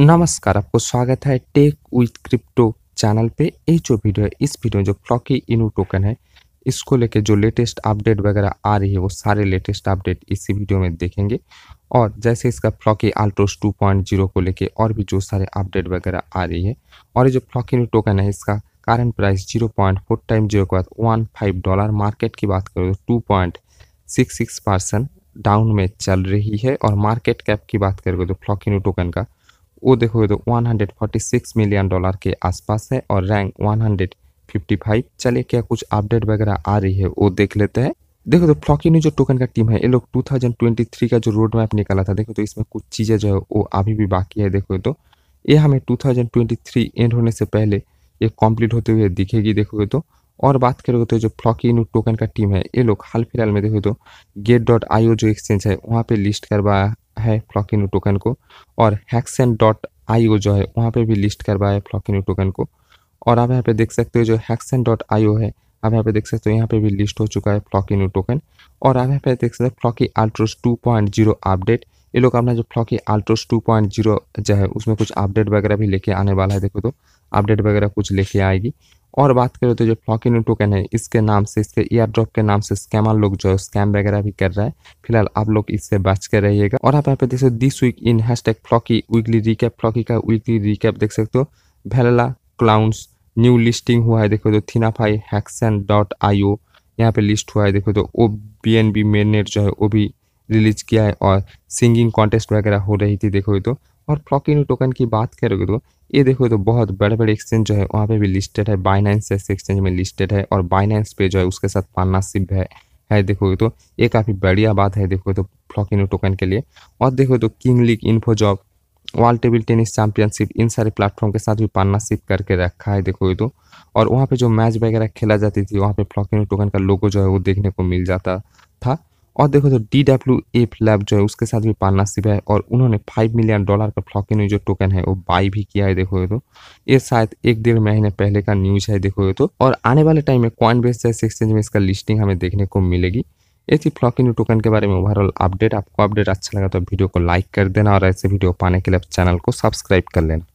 नमस्कार आपको स्वागत है टेक विथ क्रिप्टो चैनल पे ये जो वीडियो है इस वीडियो में जो फ्लॉकी इनू टोकन है इसको लेके जो लेटेस्ट अपडेट वगैरह आ रही है वो सारे लेटेस्ट अपडेट इसी वीडियो में देखेंगे और जैसे इसका फ्लॉकी आल्ट्रोस 2.0 को लेके और भी जो सारे अपडेट वगैरह आ रही है और ये जो फ्लॉकी इनू टोकन है इसका current price zero point four time zero के बाद वन फाइव डॉलर मार्केट की बात करो तो two point six six percent down में चल रही है और मार्केट कैप की बात करोगे तो इनू टोकन का वो देखोगे तो 146 मिलियन डॉलर के आसपास है और रैंक 155 चलिए क्या कुछ अपडेट वगैरह आ रही है वो देख लेते हैं देखो तो फ्लॉकिन जो टोकन का टीम है ये लोग 2023 का जो रोड मैप निकाला था देखो तो इसमें कुछ चीज़ें जो है वो अभी भी बाकी है देखो तो ये हमें 2023 एंड होने से पहले ये कंप्लीट होते हुए दिखेगी देखो तो और बात करोगे तो जो फ्लॉकिन टोकन का टीम है ये लोग हाल फिलहाल में देखो तो गेट डॉट आईओ जो एक्सचेंज है वहाँ पर लिस्ट करवाया है फ्लॉकिनो टोकन को और हैक्सन डॉट आई जो है वहाँ पे भी लिस्ट करवाया है फ्लॉकिनो टोकन को और आप यहाँ पे देख सकते हो जो हैक्सन डॉट आई है आप यहाँ पे देख सकते हो यहाँ पे भी लिस्ट हो चुका है फ्लॉकिनो टोकन और आप यहाँ पे देख सकते हो Floki Altrose two point zero update ये लोग अपना जो Floki Altrose two point zero जो है उसमें कुछ अपडेट वगैरह भी लेके आने वाला है देखो तो अपडेट वगैरह कुछ लेके आएगी और बात करें तो जो फ्लॉकिनो टोकन है इसके नाम से इसके एयर ड्रॉप के नाम से स्कैमर लोग जो स्कैम वगैरह भी कर रहा है फिलहाल आप लोग इससे बच कर रहिएगा और आप यहाँ पे देख सकते हो this week in hashtag Floki weekly recap Floki का वीकली रिकैप देख सकते हो वेलला क्लाउंस न्यू लिस्टिंग हुआ है देखो तो थीनाफाई हैक्सन डॉट आई ओ यहाँ पे लिस्ट हुआ है देखो तो O B N B main जो है वो भी रिलीज किया है और सिंगिंग कॉन्टेस्ट वगैरह हो रही थी देखो तो और फ्लॉकिन टोकन की बात करोगे तो ये देखो तो बहुत बड़े बड़े एक्सचेंज जो है वहाँ पे भी लिस्टेड है बाइनेंस जैसे एक्सचेंज में लिस्टेड है और बाइनेंस पे जो है उसके साथ पार्टनरशिप है है देखोगे तो ये काफ़ी बढ़िया बात है देखो तो फ्लॉकिनो टोकन के लिए और देखो तो king league info job world table tennis championship इन सारे प्लेटफॉर्म के साथ भी पार्टनरशिप करके रखा है देखोगे तो और वहाँ पर जो मैच वगैरह खेला जाती थी वहाँ पर फ्लॉकिनो टोकन का लोगो जो है वो देखने को मिल जाता था और देखो तो डी डब्ल्यू एफ लैब जो है उसके साथ भी पार्टनरशिप है और उन्होंने फाइव मिलियन डॉलर का फ्लॉकिन जो टोकन है वो बाई भी किया है देखो तो ये शायद एक डेढ़ महीने पहले का न्यूज है देखो तो और आने वाले टाइम में कॉइन बेस जैसे एक्सचेंज में इसका लिस्टिंग हमें देखने को मिलेगी ये थी फ्लॉकिन टोकन के बारे में ओवरऑल अपडेट आपको अपडेट अच्छा लगा तो वीडियो को लाइक कर देना और ऐसे वीडियो पाने के लिए चैनल को सब्सक्राइब कर लेना